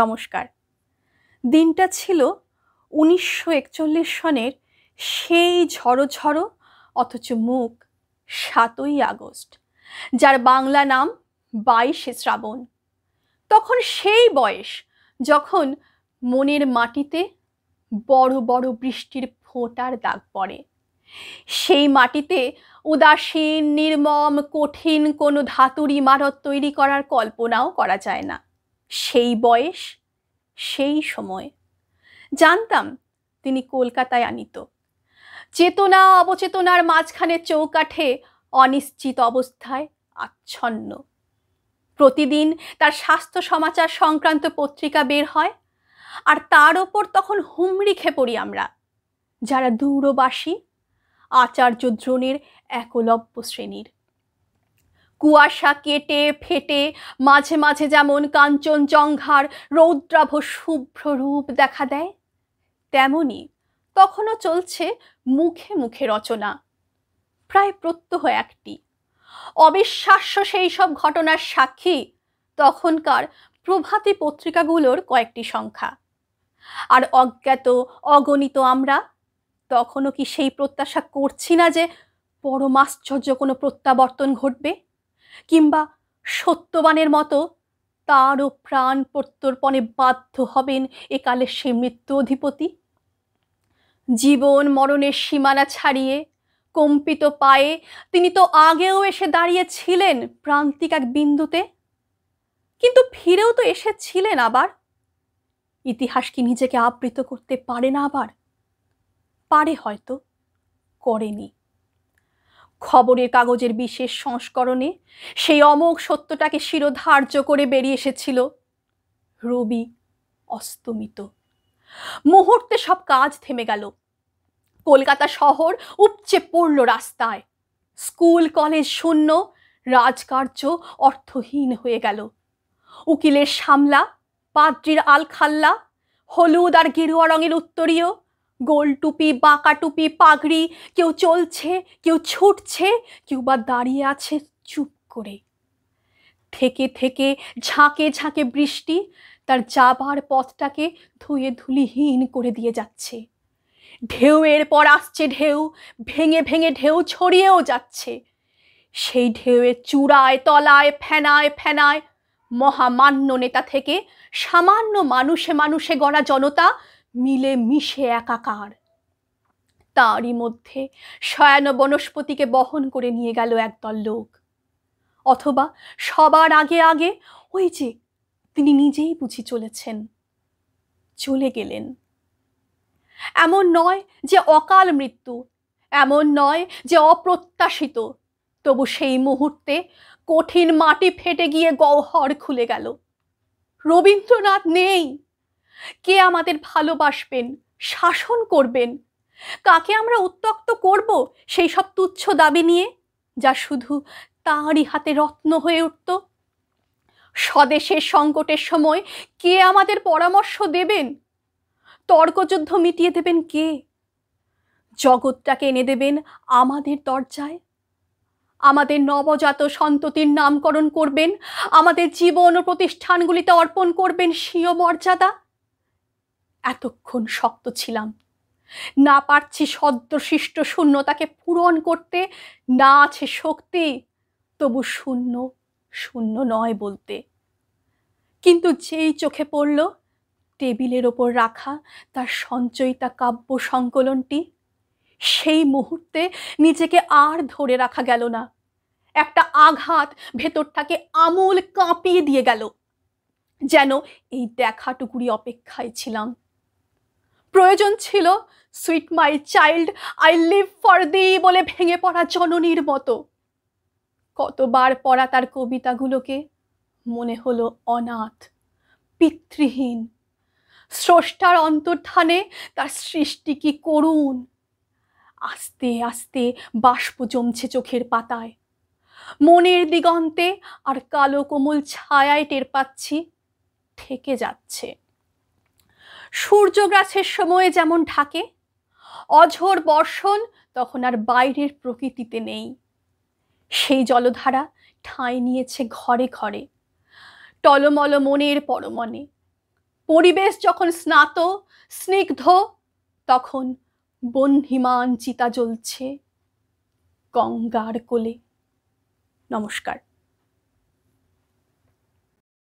নমস্কার দিনটা ছিল উনিশশো একচল্লিশ সনের সেই ঝড়ো ঝড়ো অথচ মুখ সাতই আগস্ট যার বাংলা নাম বাইশে শ্রাবণ তখন সেই বয়স যখন মনের মাটিতে বড় বড় বৃষ্টির ফোঁটার দাগ পড়ে সেই মাটিতে উদাসীন নির্মম কঠিন কোনো ধাতুর ইমারত তৈরি করার কল্পনাও করা যায় না সেই বয়স সেই সময় জানতাম তিনি কলকাতায় আনিত চেতনা অবচেতনার মাঝখানে চৌকাঠে অনিশ্চিত অবস্থায় আচ্ছন্ন প্রতিদিন তার স্বাস্থ্য সমাচার সংক্রান্ত পত্রিকা বের হয় আর তার ওপর তখন হুমড়ি খেয়ে পড়ি আমরা যারা দূরবাসী আচার্য দ্রোণের একলব্য শ্রেণীর কুয়াশা কেটে ফেটে মাঝে মাঝে যেমন কাঞ্চনজঙ্ঘার রৌদ্রাভ শুভ্র রূপ দেখা দেয় তেমনি তখনও চলছে মুখে মুখে রচনা প্রায় প্রত্যহ একটি অবিশ্বাস্য সেই সব ঘটনার সাক্ষী তখনকার প্রভাতী পত্রিকাগুলোর কয়েকটি সংখ্যা আর অজ্ঞাত অগণিত আমরা তখনও কি সেই প্রত্যাশা করছি না যে পরমাশ্চর্য কোনো প্রত্যাবর্তন ঘটবে কিংবা সত্যবানের মতো তারও প্রাণ প্রত্যর্পণে বাধ্য হবেন একালের সে মৃত্যু অধিপতি জীবন মরণের সীমানা ছাড়িয়ে কম্পিত পায়ে তিনি তো আগেও এসে দাঁড়িয়েছিলেন প্রান্তিক এক বিন্দুতে কিন্তু ফিরেও তো এসেছিলেন আবার ইতিহাস কি নিজেকে আবৃত করতে পারে না আবার পারে হয়তো করেনি খবরের কাগজের বিশেষ সংস্করণে সেই অমোঘ সত্যটাকে শিরোধার্য করে বেরিয়ে এসেছিল রবি অস্তমিত মুহূর্তে সব কাজ থেমে গেল কলকাতা শহর উপচে পড়ল রাস্তায় স্কুল কলেজ শূন্য রাজকার্য অর্থহীন হয়ে গেল উকিলের সামলা পাদ্রির আলখাল্লা হলুদ আর গেরুয়া রঙের উত্তরীয় গোল টুপি বাঁকা টুপি পাগড়ি কেউ চলছে কেউ ছুটছে কেউ বা দাঁড়িয়ে আছে চুপ করে থেকে থেকে ঝাঁকে ঝাঁকে বৃষ্টি তার যাবার পথটাকে ধুয়ে ধুলিহীন করে দিয়ে যাচ্ছে ঢেউয়ের পর আসছে ঢেউ ভেঙে ভেঙে ঢেউ ছড়িয়েও যাচ্ছে সেই ঢেউয়ের চূড়ায় তলায় ফেনায় ফেনায় মহামান্য নেতা থেকে সামান্য মানুষে মানুষে গড়া জনতা মিলে মিশে একাকার তারই মধ্যে শয়ান বনস্পতিকে বহন করে নিয়ে গেল একদল লোক অথবা সবার আগে আগে ওই যে তিনি নিজেই বুঝি চলেছেন চলে গেলেন এমন নয় যে অকাল মৃত্যু এমন নয় যে অপ্রত্যাশিত তবু সেই মুহূর্তে কঠিন মাটি ফেটে গিয়ে গহ্বর খুলে গেল রবীন্দ্রনাথ নেই কে আমাদের ভালোবাসবেন শাসন করবেন কাকে আমরা উত্তক্ত করব সেই সব তুচ্ছ দাবি নিয়ে যা শুধু তাঁরই হাতে রত্ন হয়ে উঠত স্বদেশের সংকটের সময় কে আমাদের পরামর্শ দেবেন তর্কযুদ্ধ মিটিয়ে দেবেন কে জগৎটাকে এনে দেবেন আমাদের দরজায় আমাদের নবজাত সন্ততির নামকরণ করবেন আমাদের জীবন ও প্রতিষ্ঠানগুলিতে অর্পণ করবেন স্বীয় মর্যাদা এতক্ষণ শক্ত ছিলাম না পারছি সদ্যশিষ্ট শূন্যতাকে পূরণ করতে না আছে শক্তি তবু শূন্য শূন্য নয় বলতে কিন্তু যেই চোখে পড়ল টেবিলের ওপর রাখা তার সঞ্চয়িতা কাব্য সংকলনটি সেই মুহূর্তে নিজেকে আর ধরে রাখা গেল না একটা আঘাত ভেতরটাকে আমূল কাঁপিয়ে দিয়ে গেল যেন এই দেখাটুকুরি অপেক্ষায় ছিলাম প্রয়োজন ছিল sweet my child I live for the বলে ভেঙে পড়া জননীর মতো কতবার পড়া তার কবিতাগুলোকে মনে হলো অনাথ পিতৃহীন স্রষ্টার অন্তর্ধানে তার সৃষ্টি কি করুণ আস্তে আস্তে বাষ্প জমছে চোখের পাতায় মনের দিগন্তে আর কালো কোমল ছায়ায় টের পাচ্ছি থেকে যাচ্ছে সূর্যগ্রাসের সময় যেমন ঢাকে অঝোর বর্ষণ তখন আর বাইরের প্রকৃতিতে নেই সেই জলধারা ঠাঁই নিয়েছে ঘরে ঘরে টলমল মনের পরমনে পরিবেশ যখন স্নাত স্নিগ্ধ তখন বন্ধিমান চিতা জ্বলছে গঙ্গার কোলে নমস্কার